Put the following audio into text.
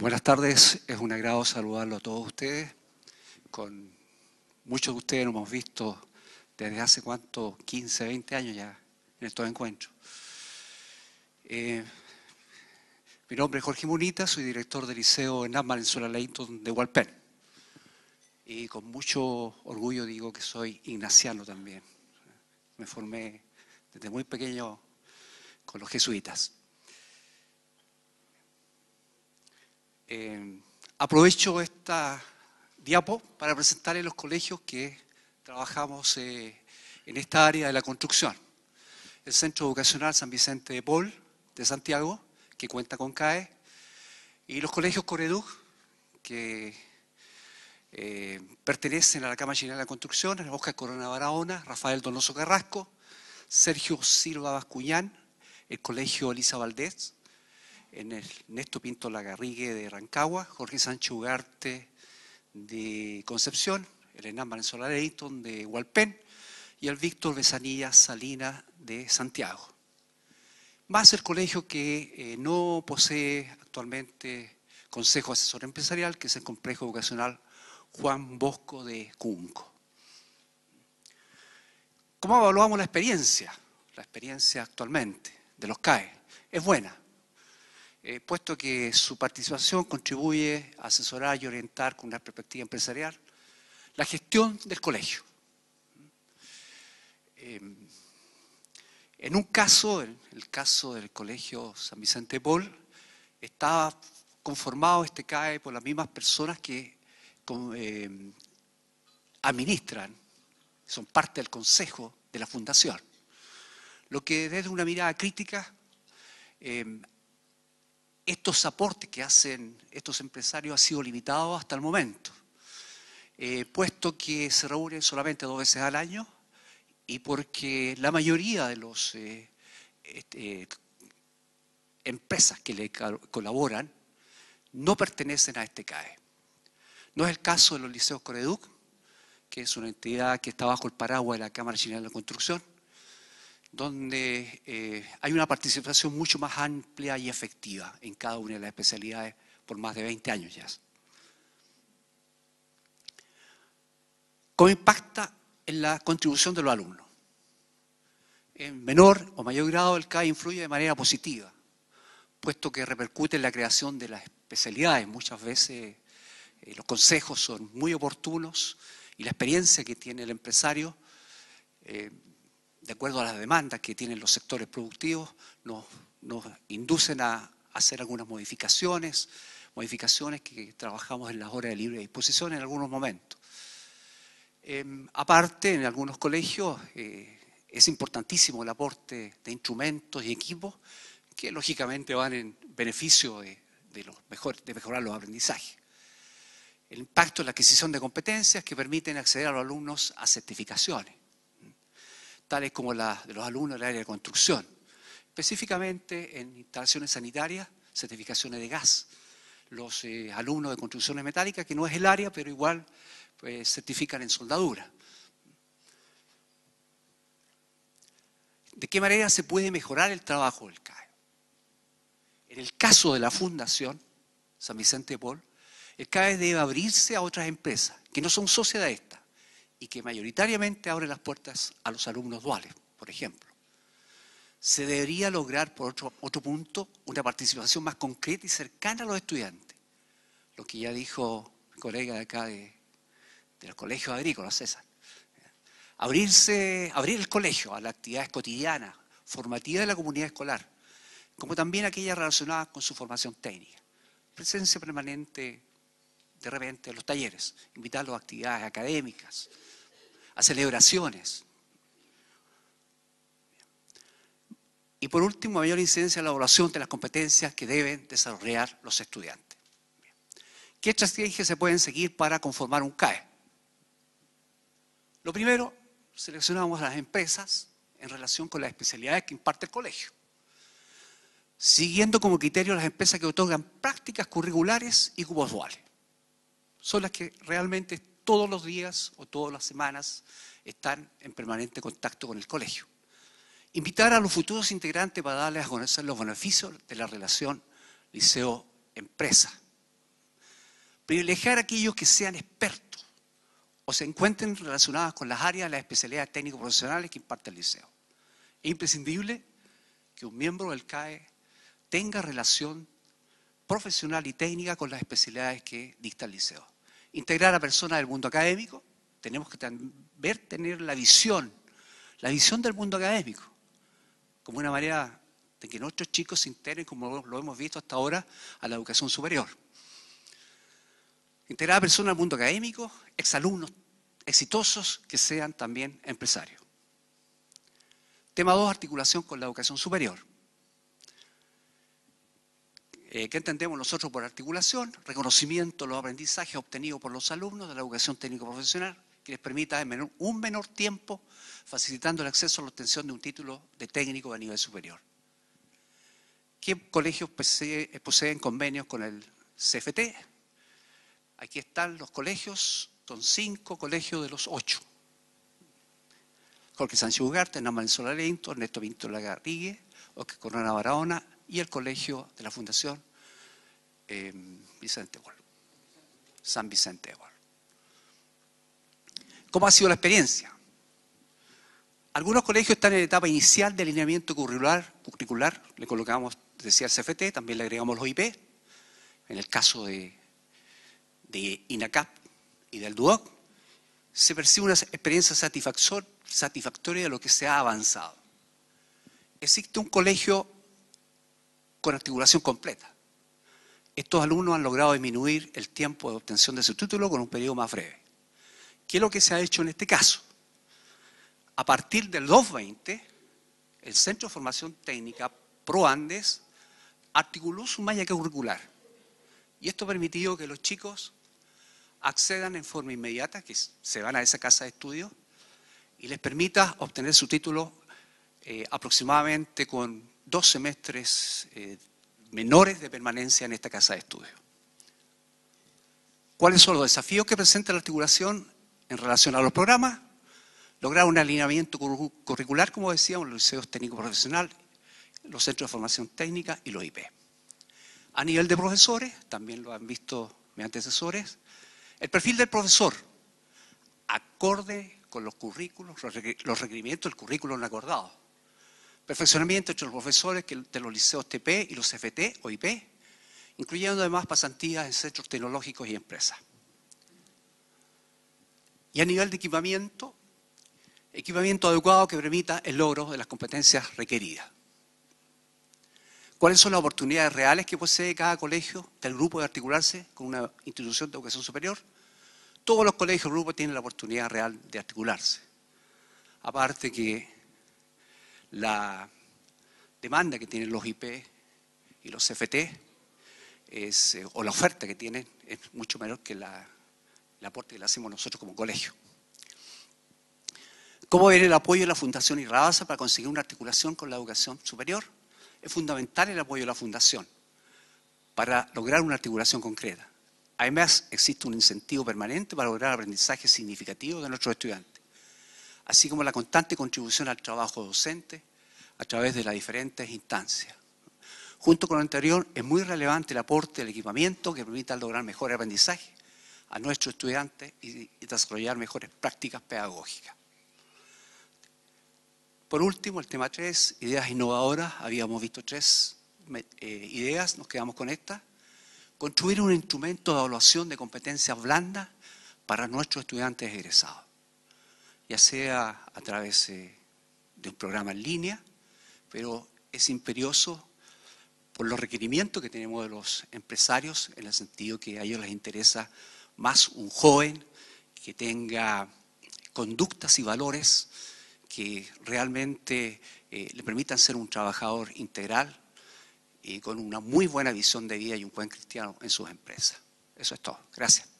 Buenas tardes, es un agrado saludarlo a todos ustedes. Con muchos de ustedes nos hemos visto desde hace cuánto, 15, 20 años ya, en estos encuentros. Eh, mi nombre es Jorge Munita, soy director del Liceo en Valenzuela Leighton de Hualpén. Y con mucho orgullo digo que soy ignaciano también. Me formé desde muy pequeño con los jesuitas. Eh, aprovecho esta diapo para presentarles los colegios que trabajamos eh, en esta área de la construcción. El Centro Educacional San Vicente de Paul de Santiago, que cuenta con CAE, y los colegios Coreduc, que eh, pertenecen a la Cámara General de la Construcción, Oscar Corona Barahona, Rafael Donoso Carrasco, Sergio Silva Bascuñán, el Colegio Elisa Valdés, en el Néstor Pinto Lagarrigue de Rancagua, Jorge Sánchez Ugarte de Concepción, Elena Hernán Valenzuela de Hualpén y el Víctor Besanilla Salina de Santiago. Más el colegio que eh, no posee actualmente Consejo Asesor Empresarial, que es el Complejo educacional Juan Bosco de Cunco. ¿Cómo evaluamos la experiencia? La experiencia actualmente de los CAE. Es buena, eh, puesto que su participación contribuye a asesorar y orientar con una perspectiva empresarial la gestión del colegio. Eh, en un caso, el, el caso del Colegio San Vicente Paul, estaba conformado este CAE por las mismas personas que eh, administran, son parte del consejo de la fundación. Lo que desde una mirada crítica estos aportes que hacen estos empresarios ha sido limitado hasta el momento, eh, puesto que se reúnen solamente dos veces al año y porque la mayoría de las eh, este, empresas que le colaboran no pertenecen a este CAE. No es el caso de los liceos Coreduc, que es una entidad que está bajo el paraguas de la Cámara Chilena de la Construcción, donde eh, hay una participación mucho más amplia y efectiva en cada una de las especialidades por más de 20 años ya. ¿Cómo impacta en la contribución de los alumnos? En menor o mayor grado el CAE influye de manera positiva, puesto que repercute en la creación de las especialidades. Muchas veces eh, los consejos son muy oportunos y la experiencia que tiene el empresario eh, de acuerdo a las demandas que tienen los sectores productivos, nos, inducen a hacer algunas modificaciones, modificaciones que trabajamos en las horas de libre disposición en algunos momentos. Em, aparte, en algunos colegios eh, es importantísimo el aporte de instrumentos y equipos que lógicamente van en beneficio de, de mejorar los aprendizajes. El impacto en la adquisición de competencias que permiten acceder a los alumnos a certificaciones tales como la de los alumnos del área de construcción, específicamente en instalaciones sanitarias, certificaciones de gas, los eh, alumnos de construcciones metálicas, que no es el área, pero igual pues, certifican en soldadura. ¿De qué manera se puede mejorar el trabajo del CAE? En el caso de la Fundación San Vicente de Paul, el CAE debe abrirse a otras empresas que no son socias de esta y que mayoritariamente abre las puertas a los alumnos duales, por ejemplo. Se debería lograr, por otro, punto, una participación más concreta y cercana a los estudiantes. Lo que ya dijo mi colega de acá del Colegio Agrícola, César. Abrirse, abrir el colegio a las actividades cotidianas, formativas de la comunidad escolar, como también aquellas relacionadas con su formación técnica. Presencia permanente de repente en los talleres, invitarlos a actividades académicas, a celebraciones. Y por último, mayor incidencia en la evaluación de las competencias que deben desarrollar los estudiantes. ¿Qué estrategias se pueden seguir para conformar un CAE? Lo primero, seleccionamos a las empresas en relación con las especialidades que imparte el colegio, siguiendo como criterio las empresas que otorgan prácticas curriculares y cubos duales. Son las que realmente todos los días o todas las semanas están en permanente contacto con el colegio. Invitar a los futuros integrantes para darles a conocer los beneficios de la relación liceo-empresa. Privilegiar a aquellos que sean expertos o se encuentren relacionados con las áreas de las especialidades técnico-profesionales que imparte el liceo. Es imprescindible que un miembro del CAE tenga relación profesional y técnica con las especialidades que dicta el liceo integrar a personas del mundo académico, tenemos que ver, tener la visión, la visión del mundo académico, como una manera de que nuestros chicos se integren, como lo hemos visto hasta ahora, a la educación superior. Integrar a personas del mundo académico, exalumnos exitosos que sean también empresarios. Tema 2, articulación con la educación superior. Eh, ¿Qué entendemos nosotros por articulación? Reconocimiento de los aprendizajes obtenidos por los alumnos de la educación técnico-profesional, que les permita en menor, un menor tiempo, facilitando el acceso a la obtención de un título de técnico a nivel superior. ¿Qué colegios eh, poseen, convenios con el CFT? Aquí están los colegios, son cinco colegios de los ocho. Jorge Sánchez Ugarte, Hernán Solalento, Ernesto Vinto Lagarrigue, Oscar Corona Barahona, y el colegio de la Fundación eh, Vicente San Vicente ¿Cómo ha sido la experiencia? Algunos colegios están en etapa inicial de alineamiento curricular, curricular le colocamos, decía el CFT, también le agregamos los IP, en el caso de, de INACAP y del DUOC, se percibe una experiencia satisfactoria de lo que se ha avanzado. Existe un colegio con articulación completa. Estos alumnos han logrado disminuir el tiempo de obtención de su título con un periodo más breve. ¿Qué es lo que se ha hecho en este caso? A partir del 220, el Centro de Formación Técnica Pro Andes articuló su malla curricular. Y esto ha permitido que los chicos accedan en forma inmediata, que se van a esa casa de estudio, y les permita obtener su título eh, aproximadamente con dos semestres eh, menores de permanencia en esta casa de estudio. ¿Cuáles son los desafíos que presenta la articulación en relación a los programas? Lograr un alineamiento curricular, como decíamos, los liceos técnicos profesionales, los centros de formación técnica y los IP. A nivel de profesores, también lo han visto mis antecesores, el perfil del profesor, acorde con los currículos, los requerimientos del currículum acordado perfeccionamiento entre los profesores de los liceos TP y los CFT o IP, incluyendo además pasantías en centros tecnológicos y empresas. Y a nivel de equipamiento, equipamiento adecuado que permita el logro de las competencias requeridas. ¿Cuáles son las oportunidades reales que posee cada colegio del grupo de articularse con una institución de educación superior? Todos los colegios grupos tienen la oportunidad real de articularse. Aparte que la demanda que tienen los IP y los CFT eh, o la oferta que tienen es mucho menor que la, el aporte que le hacemos nosotros como colegio. ¿Cómo ver el apoyo de la Fundación Rabasa para conseguir una articulación con la educación superior? Es fundamental el apoyo de la Fundación para lograr una articulación concreta. Además, existe un incentivo permanente para lograr aprendizaje significativo de nuestros estudiantes así como la constante contribución al trabajo docente a través de las diferentes instancias. Junto con lo anterior, es muy relevante el aporte del equipamiento que permita lograr mejor aprendizaje a nuestros estudiantes y desarrollar mejores prácticas pedagógicas. Por último, el tema 3, ideas innovadoras. Habíamos visto tres eh, ideas, nos quedamos con esta. Construir un instrumento de evaluación de competencias blandas para nuestros estudiantes egresados ya sea a través eh, de un programa en línea, pero es imperioso por los requerimientos que tenemos de los empresarios, en el sentido que a ellos les interesa más un joven que tenga conductas y valores que realmente eh, le permitan ser un trabajador integral y eh, con una muy buena visión de vida y un buen cristiano en sus empresas. Eso es todo. Gracias.